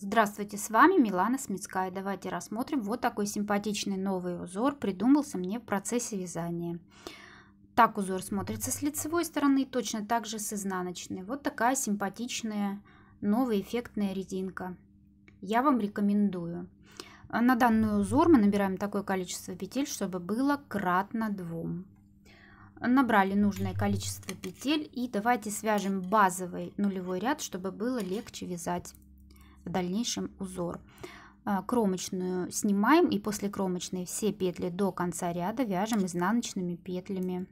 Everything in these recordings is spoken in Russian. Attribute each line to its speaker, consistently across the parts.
Speaker 1: Здравствуйте, с вами Милана Смицкая. Давайте рассмотрим вот такой симпатичный новый узор. Придумался мне в процессе вязания. Так узор смотрится с лицевой стороны, точно так же с изнаночной. Вот такая симпатичная новая эффектная резинка. Я вам рекомендую. А на данный узор мы набираем такое количество петель, чтобы было кратно двум. Набрали нужное количество петель и давайте свяжем базовый нулевой ряд, чтобы было легче вязать в дальнейшем узор. Э, кромочную снимаем и после кромочной все петли до конца ряда вяжем изнаночными петлями.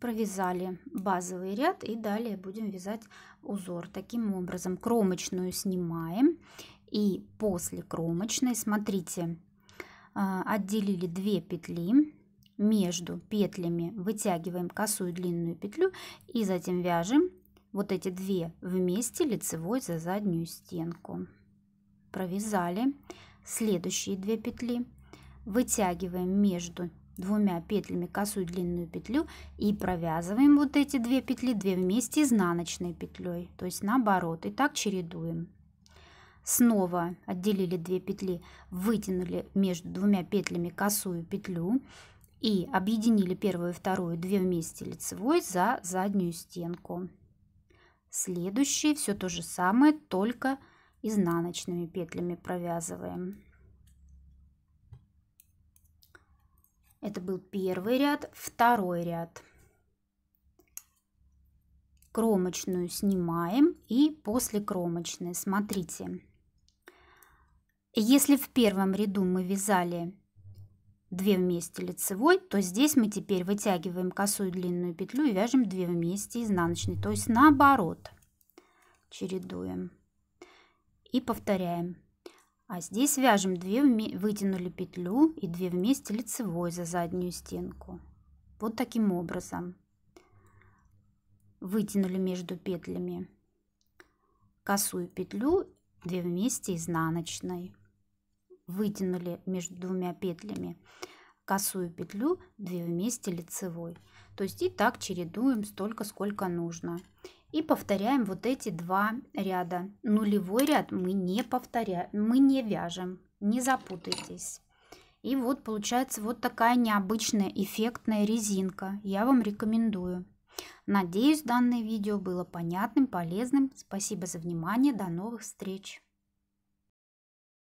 Speaker 1: провязали базовый ряд и далее будем вязать узор таким образом кромочную снимаем и после кромочной смотрите а, отделили 2 петли между петлями вытягиваем косую длинную петлю и затем вяжем вот эти две вместе лицевой за заднюю стенку провязали следующие две петли вытягиваем между двумя петлями косую длинную петлю и провязываем вот эти две петли две вместе изнаночной петлей то есть наоборот и так чередуем снова отделили две петли, вытянули между двумя петлями косую петлю и объединили первую и вторую две вместе лицевой за заднюю стенку. Следующие все то же самое, только изнаночными петлями провязываем. Это был первый ряд, второй ряд. Кромочную снимаем и после кромочной, смотрите, если в первом ряду мы вязали 2 вместе лицевой, то здесь мы теперь вытягиваем косую длинную петлю и вяжем 2 вместе изнаночной, то есть наоборот чередуем и повторяем. А здесь вяжем 2, вытянули петлю и 2 вместе лицевой за заднюю стенку. Вот таким образом. Вытянули между петлями косую петлю, 2 вместе изнаночной вытянули между двумя петлями косую петлю, 2 вместе лицевой. То есть и так чередуем столько, сколько нужно. И повторяем вот эти два ряда. Нулевой ряд мы не повторяем, мы не вяжем, не запутайтесь. И вот получается вот такая необычная эффектная резинка. Я вам рекомендую. Надеюсь, данное видео было понятным, полезным. Спасибо за внимание. До новых встреч!